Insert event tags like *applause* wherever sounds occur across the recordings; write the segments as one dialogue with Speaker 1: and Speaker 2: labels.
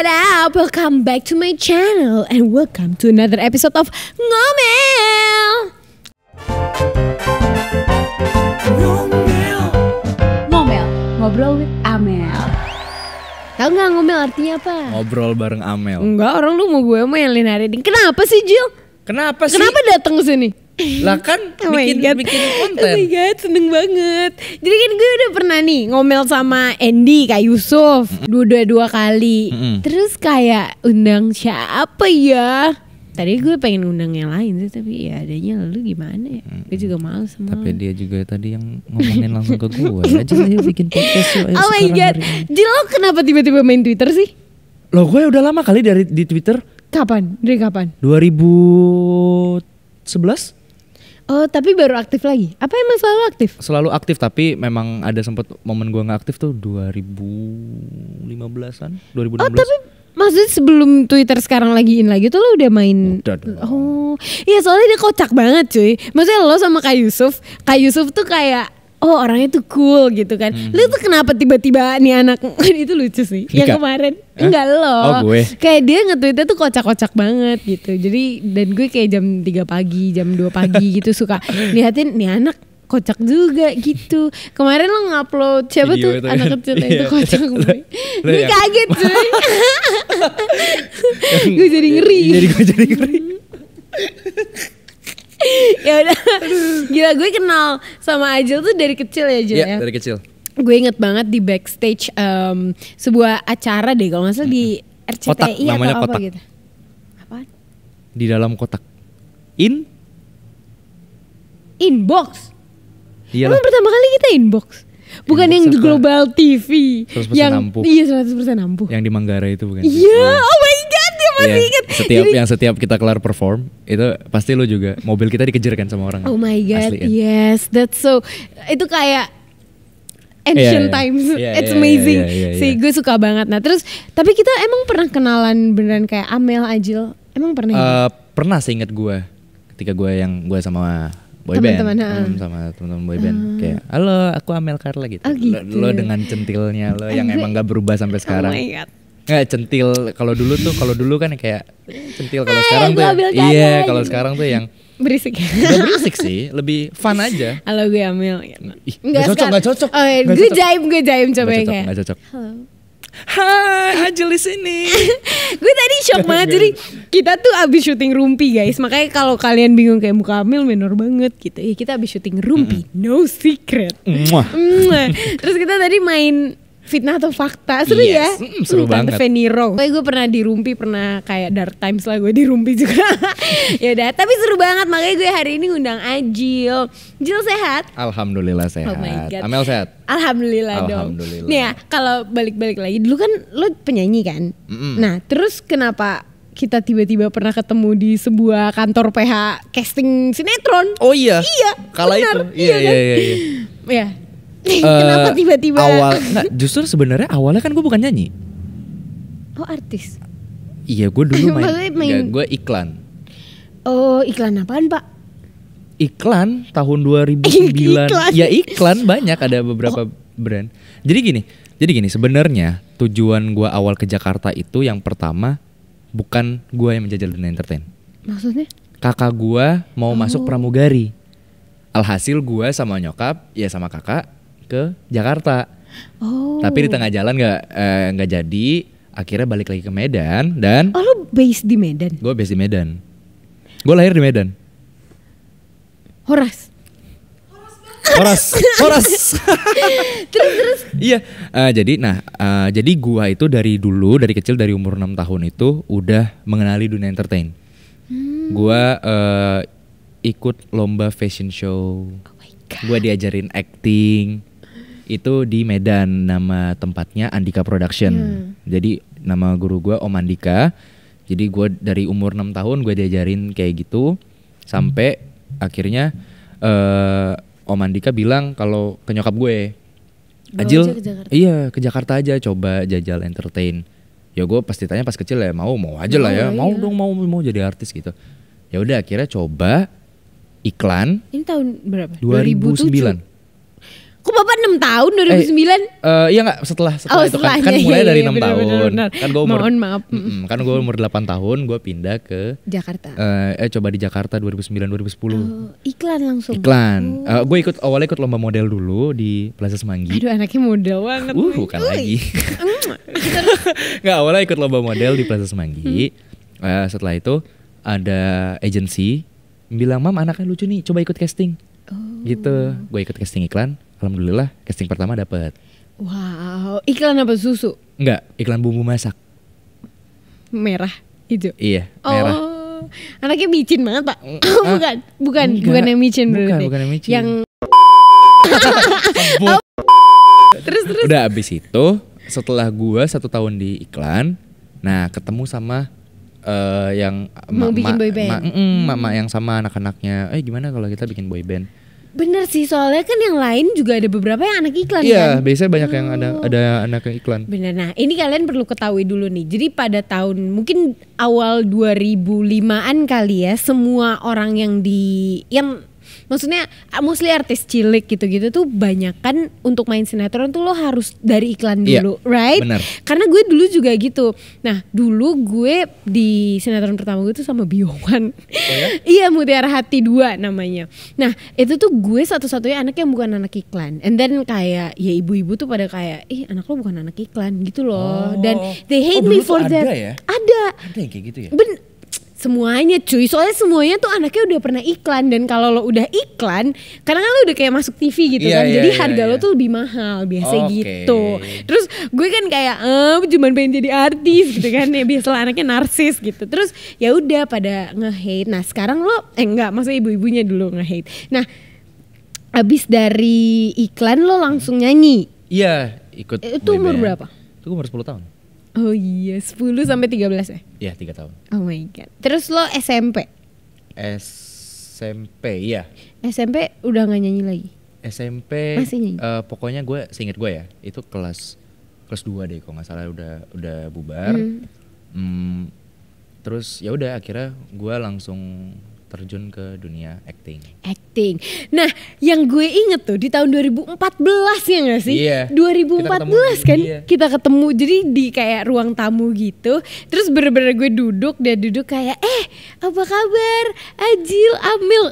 Speaker 1: what up? Welcome back to my channel and welcome to another episode of Ngomel. Ngomel. Ngomel, ngobrol with Amel. Tahu nggak ngomel artinya apa?
Speaker 2: Ngobrol bareng Amel. Enggak, orang lu mau gue mau lain hari ini. Kenapa sih,
Speaker 1: Jill? Kenapa sih? Kenapa datang ke sini? lah kan *laughs* oh bikin God. bikin konten. Oh my God, seneng banget. Jadi kan gue udah pernah nih ngomel sama Andy kayak Yusuf mm-hmm. dua dua dua kali. Mm-hmm. Terus kayak undang siapa ya? Tadi gue pengen undang yang lain sih tapi ya adanya lu gimana ya? Gue juga malu sama. Tapi
Speaker 2: dia juga tadi yang *laughs* ngomongin langsung ke gue. Aja dia bikin podcast yuk. Oh my God.
Speaker 1: Jadi lo kenapa tiba-tiba main Twitter sih?
Speaker 2: lo gue udah lama kali dari di Twitter. Kapan? Dari kapan? 2011 Oh, tapi baru aktif lagi. Apa emang selalu aktif? Selalu aktif, tapi memang ada sempat momen gue nggak aktif tuh 2015-an, 2016. Oh, tapi
Speaker 1: maksudnya sebelum Twitter sekarang lagiin lagi tuh lo udah main udah Oh. Iya, soalnya dia kocak banget, cuy. Maksudnya lo sama Kak Yusuf, Kak Yusuf tuh kayak oh orangnya tuh cool gitu kan. Hmm. Lu tuh kenapa tiba-tiba nih anak *laughs* itu lucu sih. Dika. Yang kemarin Hah? enggak lo. Oh, gue. Kayak dia nge tuh kocak-kocak banget gitu. Jadi dan gue kayak jam 3 pagi, jam 2 pagi *laughs* gitu suka liatin nih anak kocak juga gitu. Kemarin lo ngupload siapa Video tuh itu anak kecil *laughs* iya. itu kocak gue.
Speaker 2: gue kaget
Speaker 1: cuy. gue jadi ngeri. Jadi gue jadi ngeri. *laughs* ya udah gila gue kenal sama Ajil tuh dari kecil ya Ajil yeah, ya dari kecil gue inget banget di backstage um, sebuah acara deh kalau nggak di RCTI kotak, atau apa gitu apa
Speaker 2: di dalam kotak in
Speaker 1: inbox iya Emang pertama kali kita inbox Bukan inbox yang di Global TV 100% yang, ampuh Iya 100% ampuh
Speaker 2: Yang di Manggarai itu bukan Iya yeah, oh my Iya, masih yeah. inget. Setiap Jadi, yang setiap kita kelar perform itu pasti lu juga mobil kita dikejar kan sama orang.
Speaker 1: Oh my god, Asli, ya. yes, that's so itu kayak
Speaker 2: ancient yeah, times. Yeah, It's yeah, amazing. Yeah, yeah, yeah, yeah. Sih gue
Speaker 1: suka banget. Nah, terus tapi kita emang pernah kenalan beneran kayak Amel Ajil. Emang pernah? Uh, ya? Eh,
Speaker 2: pernah inget gue ketika gue yang gue sama boyband teman hmm, sama teman-teman boyband uh. Ah. kayak halo aku Amel Carla gitu, oh, gitu. Lo, lo gitu. dengan centilnya lo yang emang gak berubah sampai oh sekarang oh my God. Nggak centil kalau dulu tuh kalau dulu kan kayak centil kalau sekarang tuh iya kalau sekarang tuh yang *laughs* berisik Gak berisik sih lebih fun aja
Speaker 1: halo gue Amil nggak cocok nggak cocok oh, iya, gak gue jaim gue jaim coba ya nggak cocok Hai, Ajil di sini. *laughs* gue tadi shock banget. jadi kita tuh abis syuting Rumpi, guys. Makanya kalau kalian bingung kayak muka Amil menor banget gitu. Ya kita abis syuting Rumpi, no secret. Terus kita tadi main fitnah atau fakta seru ya. yes. ya mm, seru banget Veniro Tapi gue pernah dirumpi pernah kayak dark times lah gue dirumpi juga *laughs* ya udah tapi seru banget makanya gue hari ini ngundang Ajil Jil sehat
Speaker 2: Alhamdulillah oh sehat oh my God. Amel sehat
Speaker 1: Alhamdulillah, Alhamdulillah. dong nih ya kalau balik-balik lagi dulu kan lo penyanyi kan mm -mm. nah terus kenapa kita tiba-tiba pernah ketemu di sebuah kantor PH casting sinetron. Oh iya. Iya.
Speaker 2: Kala benar. itu. Iya iya iya. Kan? Iya. iya, iya.
Speaker 1: ya, Eh, *laughs* Kenapa tiba-tiba? Awal, nah,
Speaker 2: justru sebenarnya awalnya kan gue bukan nyanyi.
Speaker 1: Oh artis?
Speaker 2: Iya gue dulu *laughs* main, main... Iya, gue iklan.
Speaker 1: Oh iklan apaan pak?
Speaker 2: Iklan tahun 2009. *laughs* iklan. Ya iklan banyak ada beberapa oh. brand. Jadi gini, jadi gini sebenarnya tujuan gue awal ke Jakarta itu yang pertama bukan gue yang menjajal dunia entertain. Maksudnya? Kakak gue mau oh. masuk pramugari. Alhasil gue sama nyokap, ya sama kakak ke Jakarta. Oh. Tapi di tengah jalan nggak eh, nggak eh, jadi. Akhirnya balik lagi ke Medan dan. Oh lo base di Medan? Gue base di Medan. Gue lahir di Medan. Horas. Horas,
Speaker 1: Horas. *laughs* terus
Speaker 2: terus. Iya, uh, jadi nah uh, jadi gua itu dari dulu dari kecil dari umur 6 tahun itu udah mengenali dunia entertain. Hmm. Gua uh, ikut lomba fashion show. Oh my God. Gua diajarin acting itu di Medan nama tempatnya Andika Production hmm. jadi nama guru gue Om Andika jadi gue dari umur 6 tahun gue diajarin kayak gitu sampai akhirnya uh, Om Andika bilang kalau ke nyokap gue oh, Ajil ke iya ke Jakarta aja coba jajal entertain ya gue pasti tanya pas kecil ya mau mau aja lah ya oh, mau iya. dong mau mau jadi artis gitu ya udah akhirnya coba iklan
Speaker 1: ini tahun berapa 2009 2007. Kok bapak 6 tahun 2009? Eh,
Speaker 2: uh, iya nggak setelah setelah oh, itu kan, kan mulai iya, dari iya, enam iya, tahun. Bener, bener. Kan gue umur Mohon maaf. Mm, mm, kan gue umur 8 tahun gue pindah ke Jakarta. Uh, eh coba di Jakarta 2009 2010. Oh,
Speaker 1: iklan langsung. Iklan. Oh.
Speaker 2: Uh, eh, gue ikut awalnya ikut lomba model dulu di Plaza Semanggi. Aduh
Speaker 1: anaknya model banget. Uh, bukan Ui. lagi.
Speaker 2: *laughs* Mm. *laughs* Gak awalnya ikut lomba model di Plaza Semanggi. Hmm. Uh, setelah itu ada agensi bilang mam anaknya lucu nih coba ikut casting. Oh. Gitu. Gue ikut casting iklan alhamdulillah casting pertama dapat.
Speaker 1: Wow, iklan apa susu?
Speaker 2: Enggak, iklan bumbu masak.
Speaker 1: Merah, hijau.
Speaker 2: Iya, merah.
Speaker 1: Oh, anaknya micin banget pak. Mm, *laughs* ah, bukan, bukan, enggak, bukan yang micin bukan, berarti. Bukan yang micin. Yang oh.
Speaker 2: *laughs* terus terus. Udah abis itu, setelah gua satu tahun di iklan, nah ketemu sama uh, yang mau ma bikin mm, mm, mama yang sama anak-anaknya. Eh gimana kalau kita bikin boyband?
Speaker 1: Bener sih, soalnya kan yang lain juga ada beberapa yang anak iklan Iya, kan?
Speaker 2: biasanya banyak oh. yang ada oh. ada anak iklan.
Speaker 1: Bener. Nah, ini kalian perlu ketahui dulu nih. Jadi pada tahun mungkin awal 2005-an kali ya, semua orang yang di yang maksudnya ah, mostly artis cilik gitu-gitu tuh banyak kan untuk main sinetron tuh lo harus dari iklan iya, dulu, yeah, right? Bener. Karena gue dulu juga gitu. Nah, dulu gue di sinetron pertama gue tuh sama Biowan. Oh ya? *laughs* iya, Mutiara Hati dua namanya. Nah, itu tuh gue satu-satunya anak yang bukan anak iklan. And then kayak ya ibu-ibu tuh pada kayak, "Ih, anak lo bukan anak iklan." gitu loh. Oh. Dan they oh, hate oh, me for that. Ada ya?
Speaker 2: Ada. Ada yang kayak gitu ya? Ben
Speaker 1: semuanya cuy soalnya semuanya tuh anaknya udah pernah iklan dan kalau lo udah iklan karena kan lo udah kayak masuk TV gitu yeah, kan yeah, jadi yeah, harga yeah. lo tuh lebih mahal biasa okay. gitu terus gue kan kayak ehm, cuma pengen jadi artis gitu kan ya biasa anaknya narsis gitu terus ya udah pada ngehate nah sekarang lo eh enggak masa ibu-ibunya dulu ngehate nah abis dari iklan lo langsung nyanyi
Speaker 2: iya yeah, ikut eh, itu umur band. berapa itu umur 10 tahun
Speaker 1: Oh iya, 10 sampai 13 ya? Iya, 3 tahun. Oh my god. Terus lo SMP?
Speaker 2: SMP, iya.
Speaker 1: SMP udah nggak nyanyi lagi?
Speaker 2: SMP Masih nyanyi? Uh, pokoknya gue seinget gue ya, itu kelas kelas 2 deh kalau nggak salah udah udah bubar. Hmm. Hmm, terus ya udah akhirnya gue langsung terjun ke dunia acting.
Speaker 1: Acting. Nah, yang gue inget tuh di tahun 2014 ya gak sih? Iya. 2014 kita kan iya. kita ketemu jadi di kayak ruang tamu gitu. Terus bener-bener gue duduk dia duduk kayak eh apa kabar Ajil Amil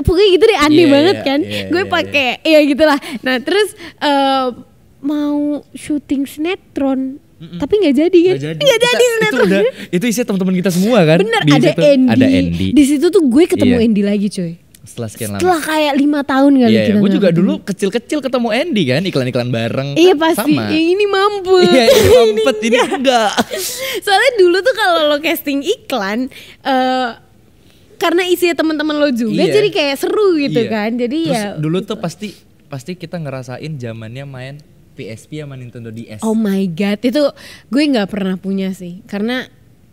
Speaker 1: pokoknya gitu deh aneh yeah, banget yeah, kan. Yeah, gue yeah, iya. pakai yeah. ya gitulah. Nah, terus uh, mau syuting sinetron Mm-mm. tapi nggak jadi
Speaker 2: kan nggak jadi, gak jadi itu udah itu isinya teman-teman kita semua kan bener di ada, Andy. ada Andy di situ
Speaker 1: tuh gue ketemu yeah. Andy lagi coy
Speaker 2: setelah sekian lama. Setelah
Speaker 1: kayak lima tahun kali yeah, iya. kita. Gue juga dulu
Speaker 2: kecil-kecil ketemu Andy kan iklan-iklan bareng. Iya pasti. Sama. Yang
Speaker 1: ini mampu. Iya *laughs* ini
Speaker 2: mampet ini enggak.
Speaker 1: Soalnya dulu tuh kalau lo casting iklan. Uh, karena isinya teman-teman lo juga yeah. jadi kayak seru gitu yeah. kan jadi Terus ya
Speaker 2: dulu gitu. tuh pasti pasti kita ngerasain zamannya main PSP sama Nintendo DS. Oh my
Speaker 1: god, itu gue nggak pernah punya sih. Karena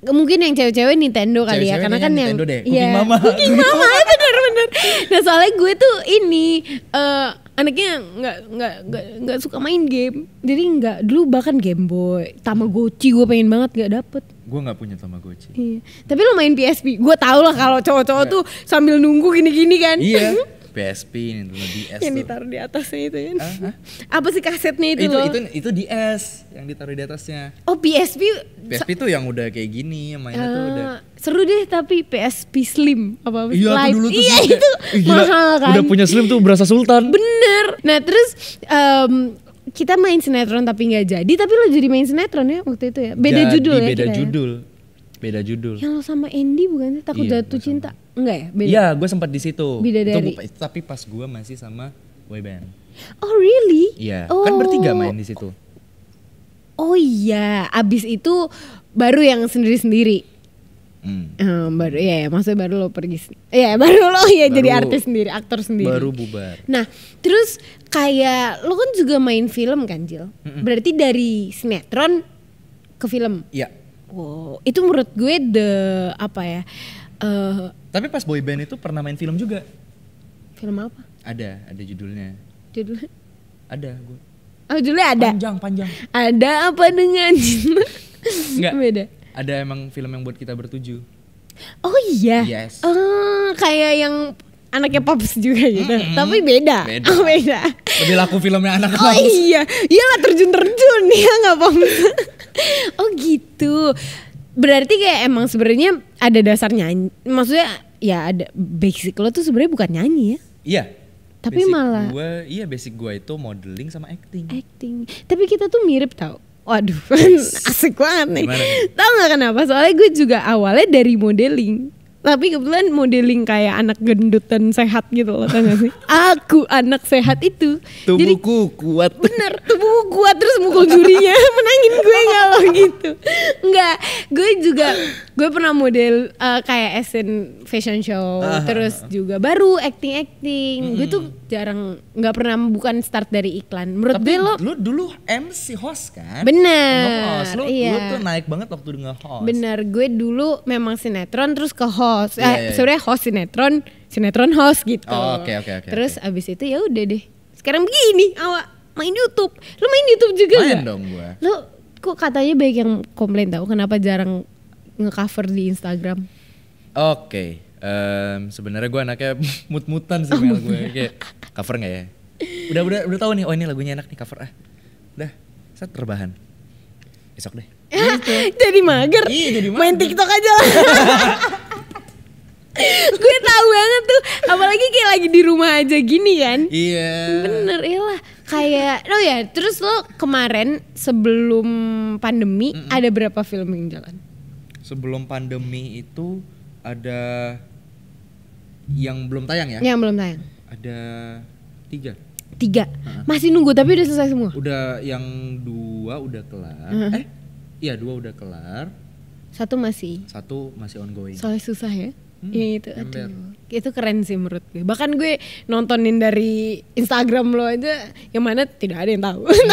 Speaker 1: mungkin yang cewek-cewek Nintendo kali cewek ya karena kan Nintendo yang deh. Iya. Mama itu Mama benar benar nah soalnya gue tuh ini uh, anaknya nggak nggak nggak suka main game jadi nggak dulu bahkan Game Boy Tamagotchi gue pengen banget nggak dapet
Speaker 2: gue nggak punya Tamagotchi
Speaker 1: iya. tapi lo main PSP gue tau lah kalau cowok-cowok iya. tuh sambil nunggu gini-gini kan iya *laughs*
Speaker 2: PSP, dulu DS yang tuh. ditaruh di atasnya itu ya.
Speaker 1: uh Apa sih kasetnya itu, itu loh? Itu
Speaker 2: itu DS yang ditaruh di atasnya. Oh PSP. PSP itu yang udah kayak gini mainnya uh, tuh ah, udah.
Speaker 1: Seru deh tapi PSP Slim apa apa. Iya itu dulu tuh. Iya itu
Speaker 2: eh, gila, mahal kan. Udah punya Slim tuh berasa sultan.
Speaker 1: Bener. Nah terus um, kita main sinetron tapi nggak jadi tapi lo jadi main sinetron ya waktu itu ya beda jadi, judul ya beda kita ya?
Speaker 2: judul ya? Beda judul. Yang
Speaker 1: lo sama Andy bukan sih takut iya, jatuh cinta? Sama. Enggak ya? Beda. Iya,
Speaker 2: gue sempat di situ. Beda Itu, tapi pas gue masih sama Wayband
Speaker 1: Oh really? Iya. Kan oh. Kan bertiga main di situ. Oh iya, abis itu baru yang sendiri-sendiri. Hmm. Um, baru ya, ya, maksudnya baru lo pergi. Ya, baru lo ya baru, jadi artis sendiri, aktor sendiri. Baru bubar. Nah, terus kayak lo kan juga main film kan, Jill Mm -mm. Berarti dari sinetron ke film. Iya. Wow, itu menurut gue the apa ya? Uh,
Speaker 2: Tapi pas boy band itu pernah main film juga. Film apa? Ada, ada judulnya. Judulnya? Ada, gue.
Speaker 1: Oh, judulnya ada. Panjang, panjang. Ada apa dengan?
Speaker 2: Enggak. Beda. Ada emang film yang buat kita bertuju.
Speaker 1: Oh iya. Yes. Uh, kayak yang anaknya Pops juga gitu. Mm -hmm. Tapi beda. Beda. Oh, *laughs* beda.
Speaker 2: Lebih laku filmnya anak Oh
Speaker 1: iya, *laughs* iya. lah terjun-terjun ya gak Pops. *laughs* oh gitu. Berarti kayak emang sebenarnya ada dasar nyanyi. Maksudnya ya ada basic lo tuh sebenarnya bukan nyanyi ya?
Speaker 2: Iya. Tapi basic malah gua, iya basic gue itu modeling sama acting.
Speaker 1: Acting. Tapi kita tuh mirip tau. Waduh, *laughs* asik banget nih. Tahu nggak kenapa? Soalnya gue juga awalnya dari modeling tapi kebetulan modeling kayak anak gendut dan sehat gitu loh tau gak sih aku anak sehat itu
Speaker 2: tubuhku Jadi, kuat bener
Speaker 1: tubuhku kuat terus mukul jurinya *laughs* menangin gue nggak loh gitu nggak gue juga gue pernah model uh, kayak asin fashion show uh, terus juga baru acting acting mm. gue tuh jarang nggak pernah bukan start dari iklan menurut Tapi gue lo lu
Speaker 2: dulu MC host kan bener host. lu iya. lu tuh naik banget waktu dengan host bener
Speaker 1: gue dulu memang sinetron terus ke host yeah, eh, yeah, iya. sebenarnya host sinetron sinetron host gitu oh,
Speaker 2: okay, okay, okay, terus okay.
Speaker 1: abis itu ya udah deh sekarang begini awak main YouTube lu main YouTube juga main gak? dong gue lu kok katanya banyak yang komplain tau kenapa jarang ngecover di Instagram?
Speaker 2: Oke, okay. um, sebenarnya gue anaknya *laughs* mut-mutan sih oh, gue kayak cover nggak ya? Udah udah udah tahu nih, oh ini lagunya enak nih cover ah. Udah, saya terbahan. Besok deh.
Speaker 1: *laughs* jadi mager. Iya, jadi mager. Main TikTok aja lah. *laughs* gue tahu banget tuh, apalagi kayak lagi di rumah aja gini kan. Iya. Bener, lah kayak oh ya terus lo kemarin sebelum pandemi mm -mm. ada berapa film yang jalan
Speaker 2: sebelum pandemi itu ada yang belum tayang ya? Yang belum tayang. Ada tiga.
Speaker 1: Tiga. -huh. Masih nunggu tapi udah selesai semua.
Speaker 2: Udah yang dua udah kelar. Uh -huh. Eh, iya dua udah kelar. Satu masih. Satu masih ongoing. Soalnya
Speaker 1: susah ya. Hmm, ya itu aduh, itu keren sih menurut gue bahkan gue nontonin dari Instagram lo aja yang mana tidak ada yang tahu *laughs*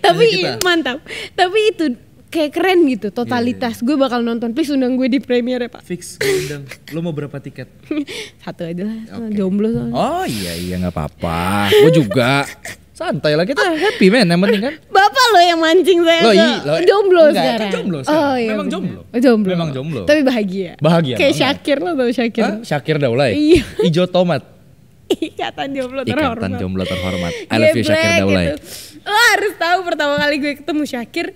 Speaker 1: tapi iya, tapi mantap tapi itu kayak keren gitu iya, totalitas. Yeah, yeah. Gue bakal nonton. Please undang gue di premiere Pak. Fix
Speaker 2: gue undang. Lo mau berapa tiket?
Speaker 1: *laughs* Satu aja lah. Okay. Jomblo soalnya.
Speaker 2: Oh iya iya nggak apa-apa. gue juga. Santai lah kita happy man, yang penting kan.
Speaker 1: Bapak lo yang mancing saya. Lo, iya, lo jomblo enggak, kan sekarang. Kan jomblo oh, sekarang. Oh, iya, Memang bener. jomblo.
Speaker 2: Oh, jomblo. Memang jomblo. Tapi
Speaker 1: bahagia. Bahagia. Kayak Syakir lo tau Syakir. Hah?
Speaker 2: Syakir Daulay. Iya. Ijo tomat.
Speaker 1: *laughs* Ikatan jomblo terhormat. Ikatan
Speaker 2: jomblo terhormat. I iya, love you Syakir Daulay. Gitu.
Speaker 1: Lo harus tahu pertama kali gue ketemu Syakir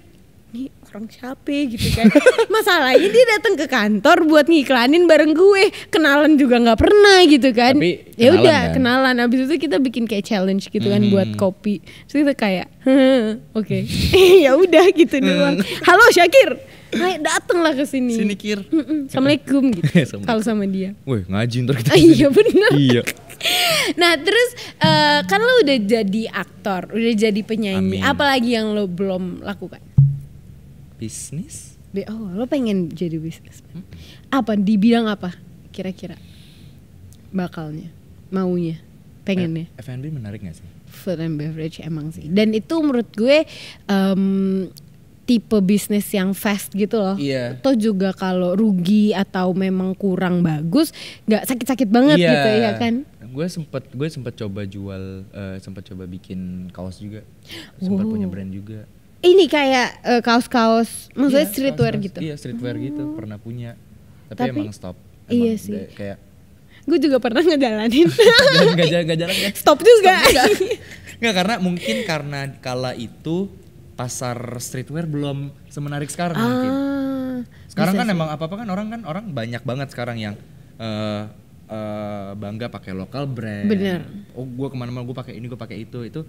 Speaker 1: orang siapa gitu kan *laughs* masalahnya dia datang ke kantor buat ngiklanin bareng gue kenalan juga nggak pernah gitu kan ya udah kan? kenalan abis itu kita bikin kayak challenge gitu kan hmm. buat kopi terus kita kayak *laughs* oke *laughs* ya udah gitu hmm. doang halo Syakir Hai, datanglah ke sini. Sini kir. Assalamualaikum gitu. Kalau sama dia.
Speaker 2: Woi, ngaji ntar kita.
Speaker 1: iya benar. iya. nah, terus uh, kan lo udah jadi aktor, udah jadi penyanyi. Amin. Apalagi yang lo belum lakukan?
Speaker 2: Bisnis?
Speaker 1: Oh, lo pengen jadi bisnis? Hmm? Apa di bidang apa? Kira-kira bakalnya, maunya, pengennya?
Speaker 2: Eh, F&B menarik gak sih?
Speaker 1: Food and beverage emang sih. Dan itu menurut gue um, tipe bisnis yang fast gitu loh. Iya. Atau juga kalau rugi atau memang kurang bagus, nggak sakit-sakit banget iya. gitu ya kan?
Speaker 2: Gue sempet gue sempet coba jual, uh, sempet coba bikin kaos juga, sempet oh. punya brand juga
Speaker 1: ini kayak uh, kaos-kaos maksudnya iya, streetwear kaos
Speaker 2: gitu. Iya, streetwear hmm. gitu oh. pernah punya. Tapi, Tapi emang stop. Emang iya sih. Kayak
Speaker 1: gue juga pernah ngejalanin.
Speaker 2: *laughs* gak, jalan, gak jalan ya.
Speaker 1: Stop juga. Stop juga.
Speaker 2: Enggak karena mungkin karena kala itu pasar streetwear belum semenarik sekarang ah, mungkin. Sekarang kan sih. emang apa-apa kan orang kan orang banyak banget sekarang yang uh, uh, bangga pakai lokal brand. Bener. Oh, gue kemana-mana gue pakai ini, gue pakai itu, itu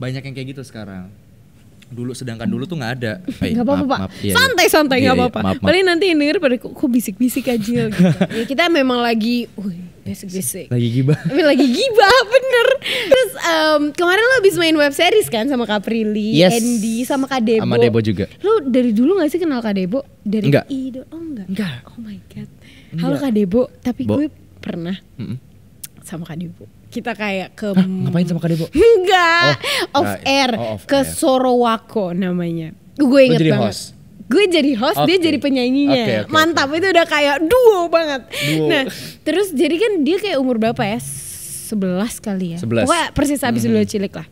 Speaker 2: banyak yang kayak gitu sekarang dulu sedangkan dulu tuh nggak ada. *laughs* nggak apa-apa, iya, iya. santai santai nggak iya, apa-apa. Paling
Speaker 1: nanti ini pada kok, kok bisik-bisik aja gitu. *laughs* ya, kita memang lagi uh, bisik-bisik. Lagi gibah. *laughs* lagi gibah bener. Terus um, kemarin lo habis main web series kan sama Kak Prilly, yes. Andy sama Kak Debo. Sama Debo juga. Lo dari dulu nggak sih kenal Kak Debo? Dari enggak. Ido. Oh enggak. Enggak. Oh my god. Halo enggak. Kak Debo, tapi Bo. gue pernah mm -mm. sama Kak kita kayak ke Hah, ngapain sama Kak *laughs* Enggak, oh, off nah, iya. air oh, off ke air. Sorowako namanya. Gue inget oh, banget. Host. Gue jadi host, okay. dia jadi penyanyinya. Okay, okay, Mantap, okay. itu udah kayak duo banget. Duo. Nah, terus jadi kan dia kayak umur berapa ya? sebelas kali ya. wah Pokoknya persis habis mm -hmm. dulu cilik lah.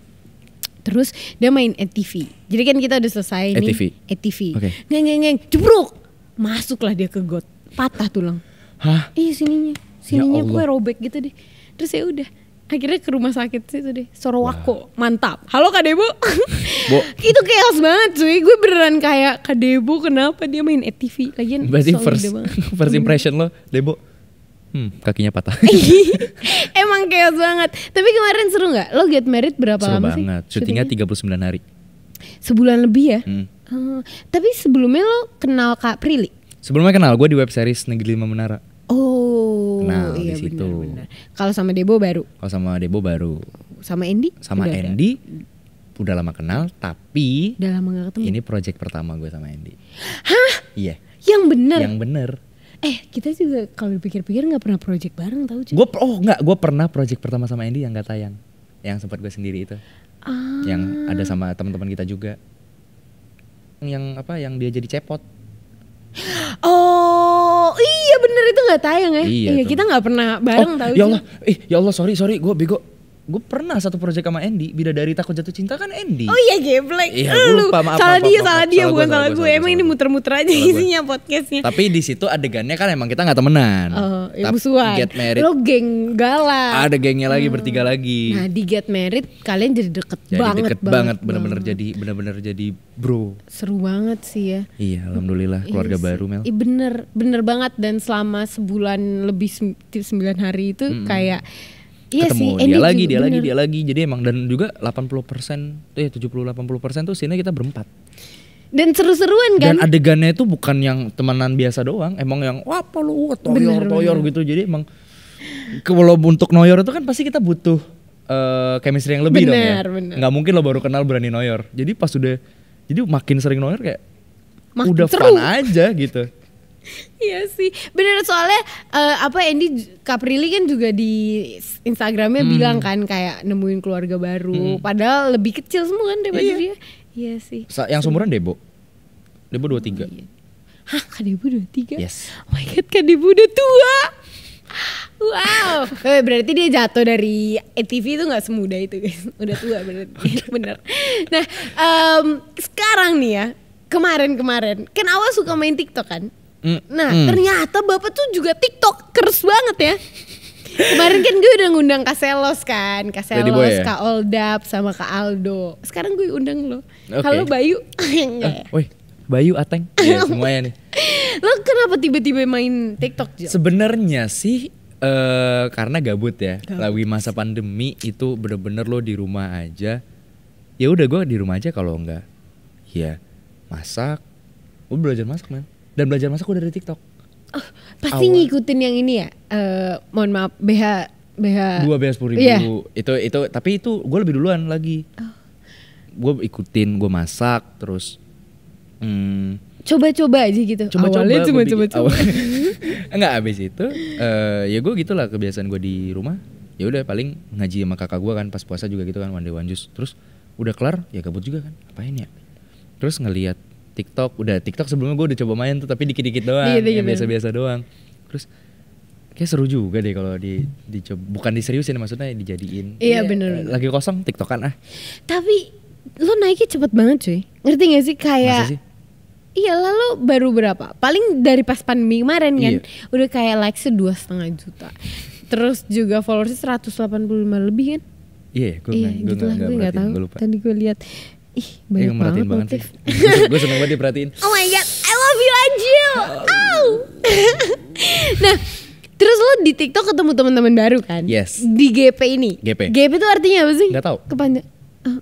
Speaker 1: Terus dia main ATV. Jadi kan kita udah selesai ATV. nih ATV. Okay. neng ngeng ngeng, jebruk. Masuklah dia ke got. Patah tulang. Hah? Iya sininya. Sininya ya gue robek gitu deh. Terus ya udah akhirnya ke rumah sakit sih tadi Sorowako Wah. mantap halo kak Debo *laughs* *laughs* itu chaos banget cuy gue beneran kayak kak Debo kenapa dia main ATV lagian berarti first *laughs* first impression
Speaker 2: lo Debu hmm kakinya patah
Speaker 1: emang chaos banget tapi kemarin seru nggak lo get married berapa seru lama banget.
Speaker 2: sih syutingnya 39 hari
Speaker 1: sebulan lebih ya hmm. uh, tapi sebelumnya lo kenal kak Prilly
Speaker 2: sebelumnya kenal gue di web series negeri lima menara
Speaker 1: Iya, situ. Kalau sama Debo baru.
Speaker 2: Kalau sama Debo baru.
Speaker 1: Sama Endi? Sama Endi ada.
Speaker 2: udah lama kenal tapi udah
Speaker 1: lama gak ketemu. Ini
Speaker 2: project pertama gue sama Endi. Hah? Iya.
Speaker 1: Yang bener. Yang bener. Eh kita juga kalau dipikir-pikir nggak pernah project bareng
Speaker 2: tau Gue oh nggak gue pernah project pertama sama Endi yang nggak tayang, yang sempat gue sendiri itu, ah. yang ada sama teman-teman kita juga, yang apa yang dia jadi cepot.
Speaker 1: Oh iya bener itu nggak tayang ya? Iya, iya kita nggak pernah bareng oh, tahu. Ya Allah,
Speaker 2: eh, ya Allah sorry sorry gue bego gue pernah satu project sama Andy Bidadari takut jatuh cinta kan Andy oh
Speaker 1: iya geblek iya gue lupa maaf salah dia salah dia bukan salah gue emang ini muter-muter aja isinya podcastnya tapi
Speaker 2: di situ adegannya kan emang kita nggak temenan
Speaker 1: oh ya musuhan get married lo geng galak
Speaker 2: ada gengnya lagi hmm. bertiga lagi nah di
Speaker 1: get married kalian jadi deket banget deket banget bener-bener
Speaker 2: hmm. jadi bener-bener jadi bro
Speaker 1: seru banget sih ya
Speaker 2: iya alhamdulillah iya keluarga baru Mel iya
Speaker 1: bener bener banget dan selama sebulan lebih sembilan hari itu kayak iya ketemu sih, dia lagi, dia bener. lagi, dia
Speaker 2: lagi. Jadi emang dan juga 80% eh, tuh ya 70 80% tuh sini kita berempat.
Speaker 1: Dan seru-seruan kan? Dan
Speaker 2: adegannya itu bukan yang temenan biasa doang, emang yang wah apa lu toyor bener, toyor bener. gitu. Jadi emang kalau untuk noyor itu kan pasti kita butuh uh, chemistry yang lebih bener, dong ya. Bener. Nggak mungkin lo baru kenal berani noyor. Jadi pas udah jadi makin sering noyor kayak makin udah seru. fun aja gitu.
Speaker 1: *laughs* Iya sih, bener soalnya uh, apa Andy Caprilli kan juga di Instagramnya hmm. bilang kan kayak nemuin keluarga baru, hmm. padahal lebih kecil semua kan daripada iya. dia. Iya sih. yang seumuran
Speaker 2: Debo, Debo dua tiga. Oh, iya.
Speaker 1: Hah, Kak Debo dua tiga? Yes. Oh my god, Kak Debo udah tua. Wow, eh, berarti dia jatuh dari ATV itu nggak semudah itu guys, *laughs* udah tua berarti, *laughs* iya, bener. Nah, um, sekarang nih ya, kemarin-kemarin, kan awal suka main TikTok kan?
Speaker 2: Mm. nah mm.
Speaker 1: ternyata bapak tuh juga tiktokers banget ya. Kemarin kan gue udah ngundang Kak Selos kan, Kak Selos, ya? Kak Oldap sama Kak Aldo. Sekarang gue undang lo. Okay. Halo Bayu. *laughs* Iya.
Speaker 2: Eh, woi, Bayu Ateng. Iya, *laughs* semuanya nih.
Speaker 1: Lo kenapa tiba-tiba main TikTok,
Speaker 2: Sebenarnya sih uh, karena gabut ya. Gabut. Lagi masa pandemi itu bener-bener lo di rumah aja. Ya udah gue di rumah aja kalau enggak. Ya, masak. Gue belajar masak, man dan belajar masak udah dari TikTok.
Speaker 1: Oh, pasti Awal. ngikutin yang ini ya. Uh, mohon maaf BH BH dua
Speaker 2: BH sepuluh ribu yeah. itu itu tapi itu gue lebih duluan lagi oh. gue ikutin gue masak terus hmm,
Speaker 1: coba-coba aja gitu coba -coba awalnya cuma coba-coba
Speaker 2: *laughs* enggak habis itu uh, ya gue gitulah kebiasaan gue di rumah ya udah paling ngaji sama kakak gue kan pas puasa juga gitu kan one day one juice terus udah kelar ya gabut juga kan apain ya terus ngelihat TikTok udah TikTok sebelumnya gue udah coba main tuh tapi dikit-dikit doang iya, dikit -dikit biasa-biasa doang terus kayak seru juga deh kalau di dicoba bukan diseriusin maksudnya dijadiin iya, iya. bener eh, lagi kosong tiktokan ah
Speaker 1: tapi lo naiknya cepet banget cuy ngerti gak sih kayak Masa sih? Iya lalu baru berapa? Paling dari pas pandemi kemarin kan iya. udah kayak like dua setengah juta. Terus juga followersnya seratus delapan puluh lima lebih kan?
Speaker 2: Iya, gue iya, gitu lah gue nggak tahu.
Speaker 1: Tadi gue lihat Ih,
Speaker 2: banyak Ih, iya, banget, banget *laughs* gue seneng banget diperhatiin.
Speaker 1: Oh my god, I love you Angel. Oh. *laughs* nah, Terus lo di TikTok ketemu teman-teman baru kan? Yes. Di GP ini. GP. GP itu artinya apa sih? Gak tau. Kepanjang. eh,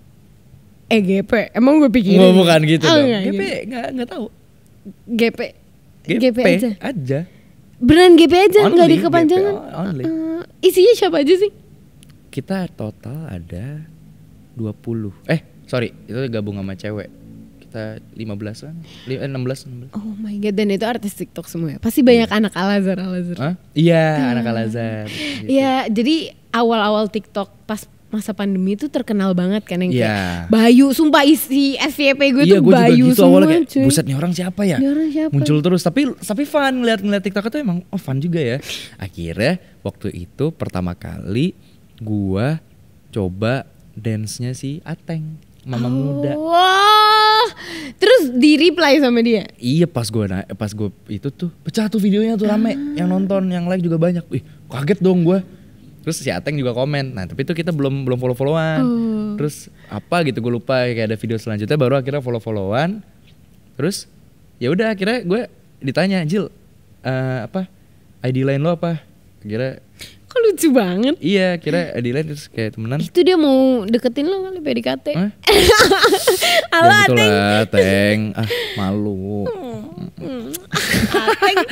Speaker 1: eh GP. Emang gue pikirin. Gue oh, bukan gitu oh, dong. GP Gak gitu. nggak tau. GP.
Speaker 2: GP. aja. aja.
Speaker 1: Beneran GP aja Gak di kepanjangan. GP only. Uh, isinya siapa aja sih?
Speaker 2: Kita total ada 20. Eh sorry itu gabung sama cewek kita 15 kan eh, 16 16
Speaker 1: oh my god dan itu artis TikTok semua ya pasti banyak yeah. anak Alazar Alazar huh?
Speaker 2: iya yeah, anak Alazar gitu.
Speaker 1: iya yeah, jadi awal-awal TikTok pas masa pandemi itu terkenal banget kan yang kayak yeah. Bayu sumpah isi FYP gue yeah, tuh gue Bayu gitu semua kayak, cuy. buset
Speaker 2: nih orang siapa ya orang
Speaker 1: siapa? muncul terus
Speaker 2: tapi tapi fun ngeliat ngeliat TikTok itu emang oh fun juga ya akhirnya waktu itu pertama kali gua coba dance-nya si Ateng mama oh, muda.
Speaker 1: Wah. Terus di reply sama dia?
Speaker 2: Iya pas gue na pas gue itu tuh pecah tuh videonya tuh rame ah. yang nonton yang like juga banyak. Ih kaget dong gue. Terus si Ateng juga komen. Nah tapi itu kita belum belum follow followan. Uh. Oh. Terus apa gitu gue lupa kayak ada video selanjutnya baru akhirnya follow followan. Terus ya udah akhirnya gue ditanya Jil uh, apa ID lain lo apa? Kira Kok lucu banget? Iya, kira Adila terus kayak temenan. Itu
Speaker 1: dia mau deketin lo kali PDKT. Eh? *laughs* Ya, gitu
Speaker 2: Ateng. Teng. Ah, malu.
Speaker 1: Hmm. *laughs*
Speaker 2: Ateng.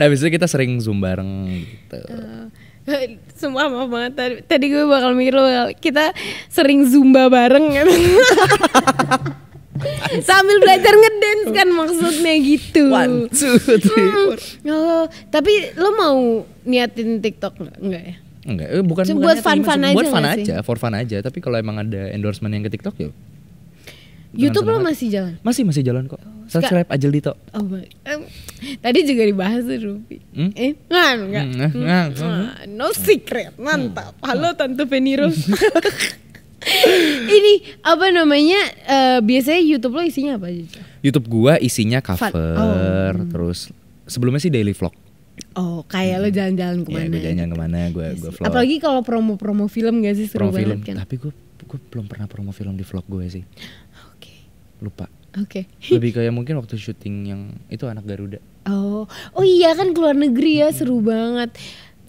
Speaker 2: nah, biasanya kita sering zoom bareng gitu. Uh.
Speaker 1: Eh, semua maaf banget tadi, tadi gue bakal mikir lo kita sering zumba bareng gitu. *laughs* sambil belajar ngedance kan maksudnya gitu. One, two, three, four. Hmm tapi lo mau niatin TikTok enggak ya?
Speaker 2: Enggak, eh, bukan, bukan buat fun-fun aja. Buat fun aja, for fun aja. Tapi kalau emang ada endorsement yang ke TikTok ya. YouTube lo masih jalan? Masih masih jalan kok. Oh, Subscribe aja Lito.
Speaker 1: Oh, tadi juga dibahas Ruby. Hmm? Eh, nggak nggak. Hmm, hmm ah, no secret, mantap. Hmm. Halo Tante Peniro. *laughs* *laughs* Ini apa namanya? Uh, biasanya YouTube lo isinya apa aja?
Speaker 2: YouTube gua isinya cover, oh. terus sebelumnya sih daily vlog.
Speaker 1: Oh, kayak hmm. lo iya, gitu. jalan-jalan kemana? Iya, gue jalan-jalan kemana, gue yes. gue vlog. Apalagi kalau promo-promo film gak sih seru promo banget film, kan?
Speaker 2: Tapi gue gue belum pernah promo film di vlog gue sih. Oke. Okay. Lupa. Oke. Okay. Lebih kayak mungkin waktu syuting yang itu anak Garuda. Oh, oh iya kan keluar negeri ya, seru banget.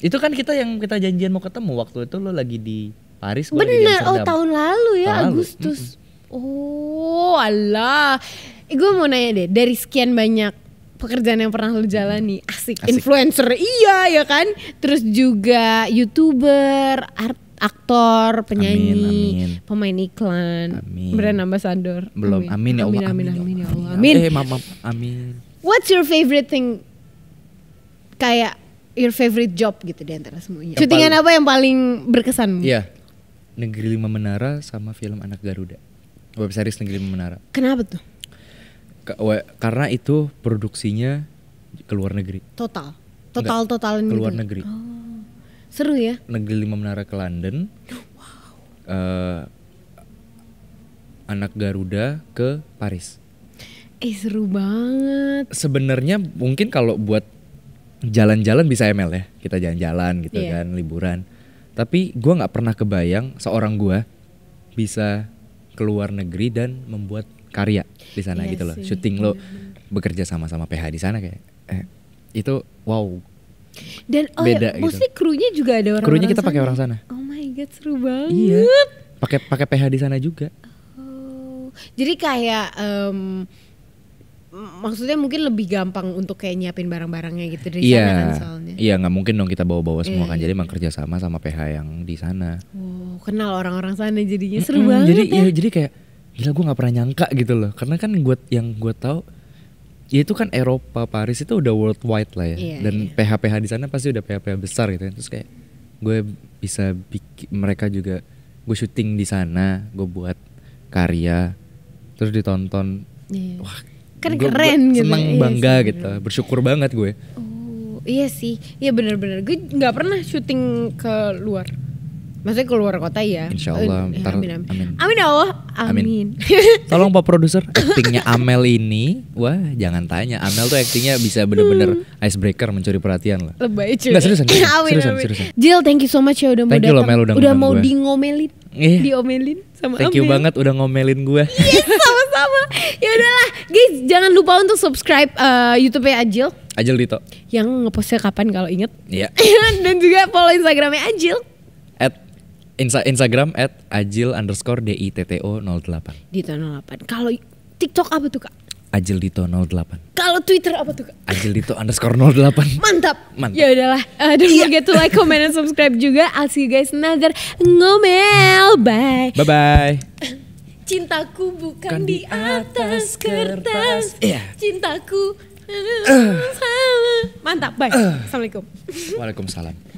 Speaker 2: Itu kan kita yang kita janjian mau ketemu waktu itu lo lagi di Paris. Bener, oh tahun lalu ya tahun Agustus. Lalu.
Speaker 1: Oh, Allah. Eh, gue mau nanya deh, dari sekian banyak pekerjaan yang pernah lu hmm. jalani asik, asik. influencer iya ya kan terus juga youtuber art aktor penyanyi amin, amin. pemain iklan
Speaker 2: amin. brand ambassador
Speaker 1: belum amin, amin ya allah amin amin, amin, amin ya allah amin eh, amin what's your favorite thing kayak your favorite job gitu di antara semuanya syutingan apa yang paling berkesan iya
Speaker 2: negeri lima menara sama film anak garuda web series negeri lima menara kenapa tuh karena itu produksinya ke luar negeri. Total. Total Enggak, total ke gitu luar ya? negeri. Oh. Seru ya. Negeri Lima Menara ke London. Wow. Uh, anak Garuda ke Paris.
Speaker 1: Eh seru banget.
Speaker 2: Sebenarnya mungkin kalau buat jalan-jalan bisa ML ya. Kita jalan-jalan gitu yeah. kan, liburan. Tapi gua nggak pernah kebayang seorang gua bisa keluar negeri dan membuat karya di sana iya gitu loh. Syuting iya. lo bekerja sama-sama PH di sana kayak eh, itu wow.
Speaker 1: Dan oh ya, beda ya, gitu. krunya juga ada orang. Krunya kita pakai orang sana. Oh my god, seru banget. Iya.
Speaker 2: Pakai pakai PH di sana juga.
Speaker 1: Oh. Jadi kayak um, maksudnya mungkin lebih gampang untuk kayak nyiapin barang-barangnya gitu dari yeah. sana kan soalnya.
Speaker 2: Iya, yeah, nggak mungkin dong kita bawa-bawa semua yeah, kan. Iya. Jadi emang kerja sama sama PH yang di sana.
Speaker 1: Oh kenal orang-orang sana jadinya seru mm -hmm, banget. Jadi ya. ya
Speaker 2: jadi kayak gila gue nggak pernah nyangka gitu loh karena kan gue yang gue tahu ya itu kan Eropa Paris itu udah worldwide lah ya yeah, dan yeah. PH PH di sana pasti udah PH PH besar gitu kan terus kayak gue bisa bikin mereka juga gue syuting di sana gue buat karya terus ditonton
Speaker 1: yeah. wah kan gua, keren gua gitu ya. seneng iya bangga yeah,
Speaker 2: gitu bersyukur banget gue
Speaker 1: oh iya sih iya bener-bener gue nggak pernah syuting ke luar Maksudnya keluar kota ya. Insya Allah. Amin, eh, ntar, amin, amin. amin. Ya Allah.
Speaker 2: Amin. amin. *laughs* Tolong Pak Produser, actingnya Amel ini, wah jangan tanya. Amel tuh actingnya bisa bener-bener hmm. icebreaker mencuri perhatian lah. Lebay cuy. Nggak seriusan, *laughs* seriusan, amin, seriusan, seriusan. Jill,
Speaker 1: thank you so much ya udah thank mau datang. Udah, udah, mau gue. di ngomelin. Yeah. Diomelin sama Thank Amel. you banget
Speaker 2: udah ngomelin gue. Yes,
Speaker 1: *laughs* iya, sama-sama. ya udahlah, guys, jangan lupa untuk subscribe uh, YouTube-nya Ajil. Ajil Dito. Yang ngepostnya kapan kalau inget. Iya. Yeah. Dan juga follow Instagramnya Ajil.
Speaker 2: Insta Instagram at ajil underscore ditto 08
Speaker 1: Dito 08 Kalau TikTok apa tuh kak?
Speaker 2: Ajil Dito 08
Speaker 1: Kalau Twitter apa tuh kak?
Speaker 2: Ajil Dito underscore 08 Mantap Mantap Ya
Speaker 1: udahlah uh, Don't iya. yeah. forget to like, comment, and subscribe juga I'll see you guys another ngomel Bye Bye-bye Cintaku bukan kan di atas kertas. kertas. Yeah. Cintaku uh. Mantap, bye. Uh. Assalamualaikum.
Speaker 2: Waalaikumsalam.